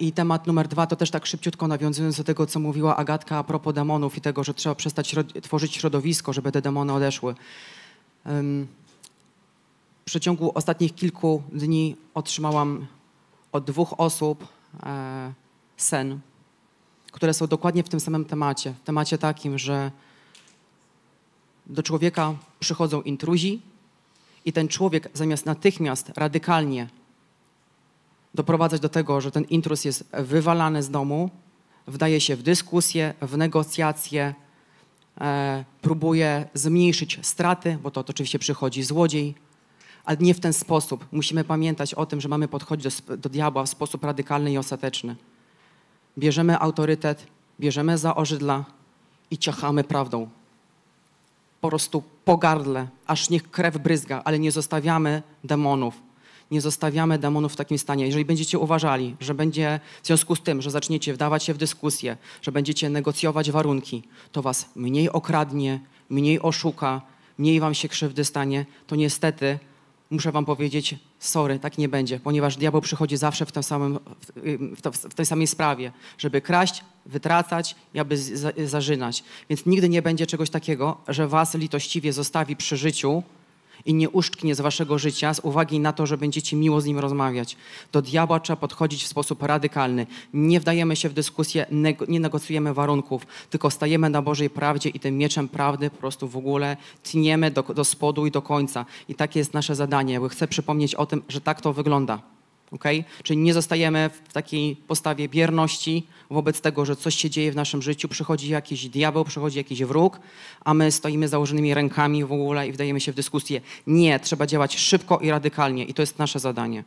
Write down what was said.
I temat numer dwa, to też tak szybciutko nawiązując do tego, co mówiła Agatka a propos demonów i tego, że trzeba przestać tworzyć środowisko, żeby te demony odeszły. W przeciągu ostatnich kilku dni otrzymałam od dwóch osób e, sen, które są dokładnie w tym samym temacie. W temacie takim, że do człowieka przychodzą intruzi i ten człowiek zamiast natychmiast radykalnie doprowadzać do tego, że ten intrus jest wywalany z domu, wdaje się w dyskusję, w negocjacje, e, próbuje zmniejszyć straty, bo to, to oczywiście przychodzi złodziej, ale nie w ten sposób. Musimy pamiętać o tym, że mamy podchodzić do, do diabła w sposób radykalny i ostateczny. Bierzemy autorytet, bierzemy za ożydla i ciachamy prawdą. Po prostu po gardle, aż niech krew bryzga, ale nie zostawiamy demonów nie zostawiamy demonów w takim stanie. Jeżeli będziecie uważali, że będzie w związku z tym, że zaczniecie wdawać się w dyskusję, że będziecie negocjować warunki, to was mniej okradnie, mniej oszuka, mniej wam się krzywdy stanie, to niestety muszę wam powiedzieć, sorry, tak nie będzie, ponieważ diabeł przychodzi zawsze w, tym samym, w, w tej samej sprawie, żeby kraść, wytracać i aby zażynać. Więc nigdy nie będzie czegoś takiego, że was litościwie zostawi przy życiu, i nie uszczknie z waszego życia z uwagi na to, że będziecie miło z nim rozmawiać. Do diabła trzeba podchodzić w sposób radykalny. Nie wdajemy się w dyskusję, nie negocjujemy warunków, tylko stajemy na Bożej prawdzie i tym mieczem prawdy po prostu w ogóle tniemy do, do spodu i do końca. I takie jest nasze zadanie. Chcę przypomnieć o tym, że tak to wygląda. Okay? Czyli nie zostajemy w takiej postawie bierności wobec tego, że coś się dzieje w naszym życiu, przychodzi jakiś diabeł, przychodzi jakiś wróg, a my stoimy założonymi rękami w ogóle i wdajemy się w dyskusję. Nie, trzeba działać szybko i radykalnie i to jest nasze zadanie.